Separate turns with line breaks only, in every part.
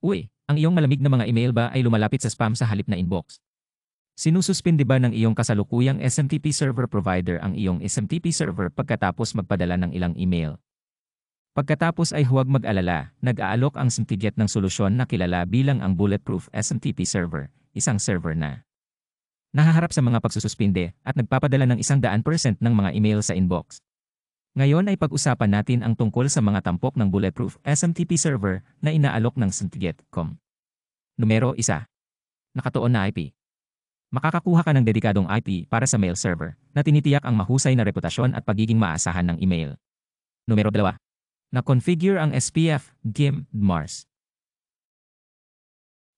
Uy, ang iyong malamig na mga email ba ay lumalapit sa spam sa halip na inbox? Sinususpindi ba ng iyong kasalukuyang SMTP server provider ang iyong SMTP server pagkatapos magpadala ng ilang email? Pagkatapos ay huwag mag-alala, nag-aalok ang SMTGet ng solusyon na kilala bilang ang Bulletproof SMTP server, isang server na nahaharap sa mga pagsususpinde at nagpapadala ng 100% ng mga email sa inbox. Ngayon ay pag-usapan natin ang tungkol sa mga tampok ng bulletproof SMTP server na inaalok ng Syntget.com. Numero 1. Nakatuon na IP. Makakakuha ka ng dedikadong IP para sa mail server na tinitiyak ang mahusay na reputasyon at pagiging maasahan ng email. Numero 2. Na-configure ang SPF, GIM, Mars.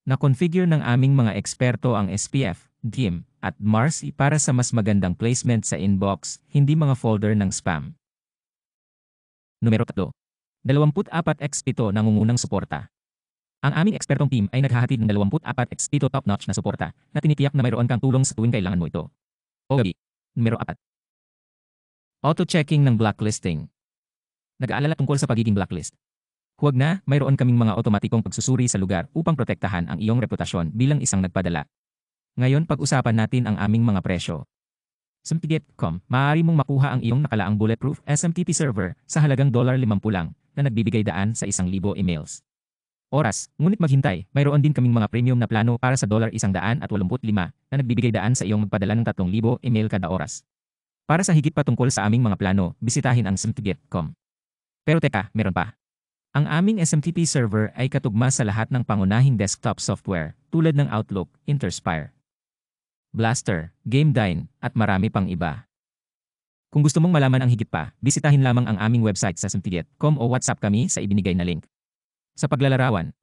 Na-configure ng aming mga eksperto ang SPF, GIM, at Mars para sa mas magandang placement sa inbox, hindi mga folder ng spam numero 3. 24x7 nangungunang suporta. Ang aming ekspertong team ay naghahatid ng 24x7 top-notch na suporta na tinitiyak na mayroon kang tulong sa tuwing kailangan mo ito. OG. Numero 4. Auto-checking ng blacklisting. Nag-aalala tungkol sa pagiging blacklist. Huwag na, mayroon kaming mga otomatikong pagsusuri sa lugar upang protektahan ang iyong reputasyon bilang isang nagpadala. Ngayon pag-usapan natin ang aming mga presyo. Sumpigate.com, maaari mong makuha ang iyong nakalaang bulletproof SMTP server sa halagang $50 lang na nagbibigay daan sa 1,000 emails. Oras, ngunit maghintay, mayroon din kaming mga premium na plano para sa $185 na nagbibigay daan sa iyong magpadala ng 3,000 email kada oras. Para sa higit pa tungkol sa aming mga plano, bisitahin ang SMTP.com. Pero teka, meron pa. Ang aming SMTP server ay katugma sa lahat ng pangunahing desktop software tulad ng Outlook, Interspire, Blaster, Game Dine, at marami pang iba. Kung gusto mong malaman ang higit pa, bisitahin lamang ang aming website sa suntiget.com o WhatsApp kami sa ibinigay na link. Sa paglalarawan,